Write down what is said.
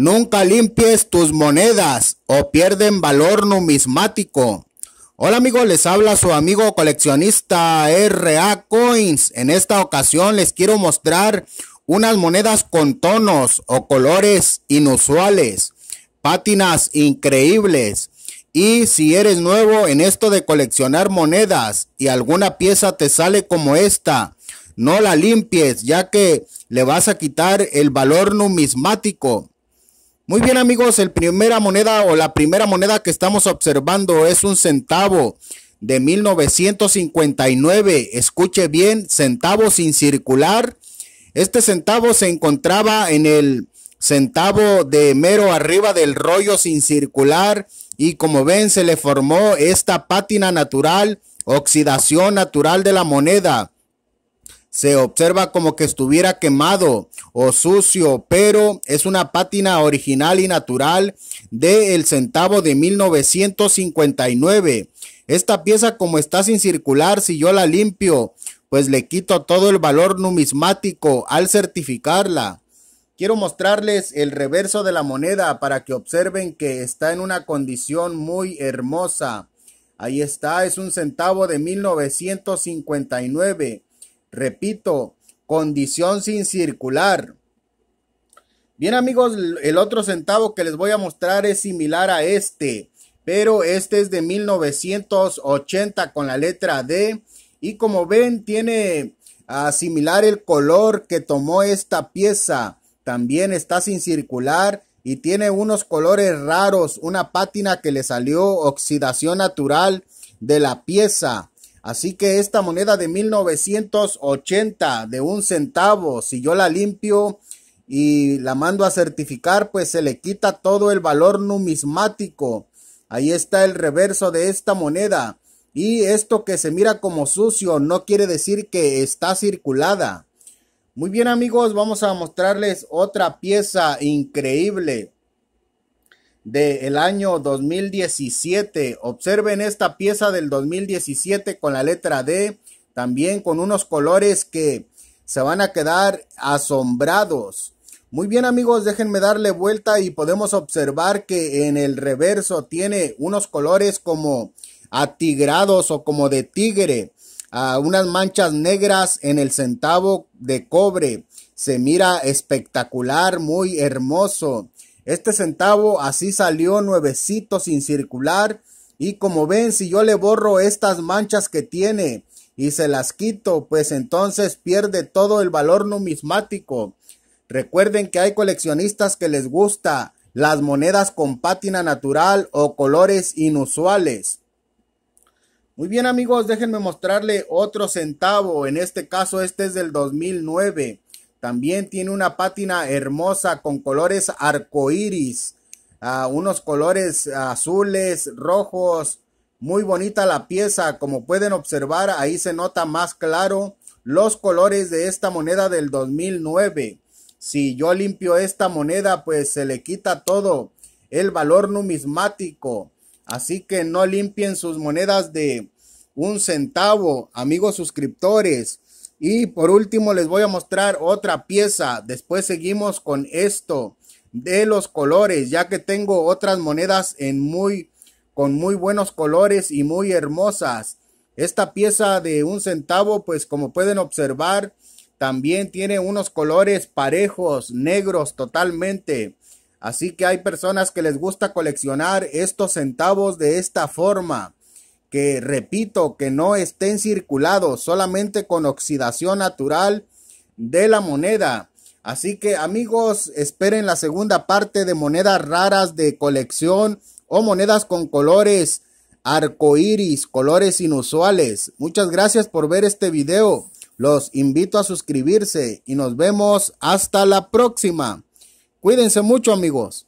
Nunca limpies tus monedas o pierden valor numismático. Hola amigos, les habla su amigo coleccionista RA Coins. En esta ocasión les quiero mostrar unas monedas con tonos o colores inusuales, pátinas increíbles. Y si eres nuevo en esto de coleccionar monedas y alguna pieza te sale como esta, no la limpies ya que le vas a quitar el valor numismático. Muy bien amigos, el primera moneda o la primera moneda que estamos observando es un centavo de 1959. Escuche bien, centavo sin circular. Este centavo se encontraba en el centavo de mero arriba del rollo sin circular y como ven se le formó esta pátina natural, oxidación natural de la moneda. Se observa como que estuviera quemado o sucio, pero es una pátina original y natural del centavo de 1959. Esta pieza como está sin circular, si yo la limpio, pues le quito todo el valor numismático al certificarla. Quiero mostrarles el reverso de la moneda para que observen que está en una condición muy hermosa. Ahí está, es un centavo de 1959. Repito, condición sin circular. Bien amigos, el otro centavo que les voy a mostrar es similar a este, pero este es de 1980 con la letra D y como ven tiene ah, similar el color que tomó esta pieza. También está sin circular y tiene unos colores raros, una pátina que le salió oxidación natural de la pieza. Así que esta moneda de 1980 de un centavo, si yo la limpio y la mando a certificar, pues se le quita todo el valor numismático. Ahí está el reverso de esta moneda. Y esto que se mira como sucio no quiere decir que está circulada. Muy bien amigos, vamos a mostrarles otra pieza increíble del el año 2017. Observen esta pieza del 2017 con la letra D, también con unos colores que se van a quedar asombrados. Muy bien amigos, déjenme darle vuelta y podemos observar que en el reverso tiene unos colores como atigrados o como de tigre, a unas manchas negras en el centavo de cobre. Se mira espectacular, muy hermoso. Este centavo así salió nuevecito sin circular. Y como ven, si yo le borro estas manchas que tiene y se las quito, pues entonces pierde todo el valor numismático. Recuerden que hay coleccionistas que les gusta las monedas con pátina natural o colores inusuales. Muy bien amigos, déjenme mostrarle otro centavo, en este caso este es del 2009. También tiene una pátina hermosa con colores arcoíris, ah, unos colores azules, rojos. Muy bonita la pieza, como pueden observar, ahí se nota más claro los colores de esta moneda del 2009. Si yo limpio esta moneda, pues se le quita todo el valor numismático. Así que no limpien sus monedas de un centavo, amigos suscriptores. Y por último les voy a mostrar otra pieza. Después seguimos con esto de los colores, ya que tengo otras monedas en muy con muy buenos colores y muy hermosas. Esta pieza de un centavo, pues como pueden observar, también tiene unos colores parejos, negros totalmente. Así que hay personas que les gusta coleccionar estos centavos de esta forma que repito que no estén circulados, solamente con oxidación natural de la moneda. Así que amigos, esperen la segunda parte de monedas raras de colección o monedas con colores arcoiris colores inusuales. Muchas gracias por ver este video. Los invito a suscribirse y nos vemos hasta la próxima. Cuídense mucho amigos.